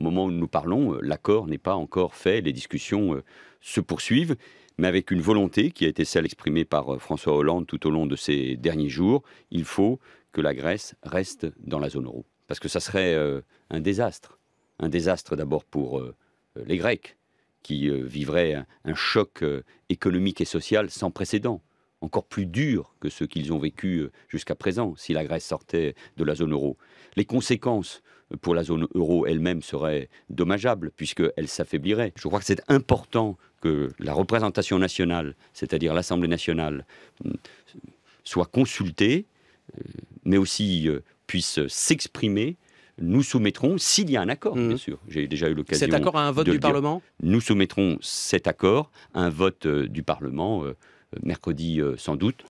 Au moment où nous parlons, euh, l'accord n'est pas encore fait, les discussions euh, se poursuivent, mais avec une volonté qui a été celle exprimée par euh, François Hollande tout au long de ces derniers jours, il faut que la Grèce reste dans la zone euro. Parce que ça serait un désastre. Un désastre d'abord pour les Grecs, qui vivraient un choc économique et social sans précédent encore plus durs que ceux qu'ils ont vécu euh, jusqu'à présent si la Grèce sortait de la zone euro. Les conséquences euh, pour la zone euro elle-même seraient dommageables puisqu'elle s'affaiblirait. Je crois que c'est important que la représentation nationale, c'est-à-dire l'Assemblée nationale, hum, soit consultée, euh, mais aussi puisse s'exprimer nous soumettrons, s'il y a un accord, mmh. bien sûr, j'ai déjà eu l'occasion. Cet accord à un vote du Parlement Nous soumettrons cet accord à un vote du Parlement mercredi euh, sans doute.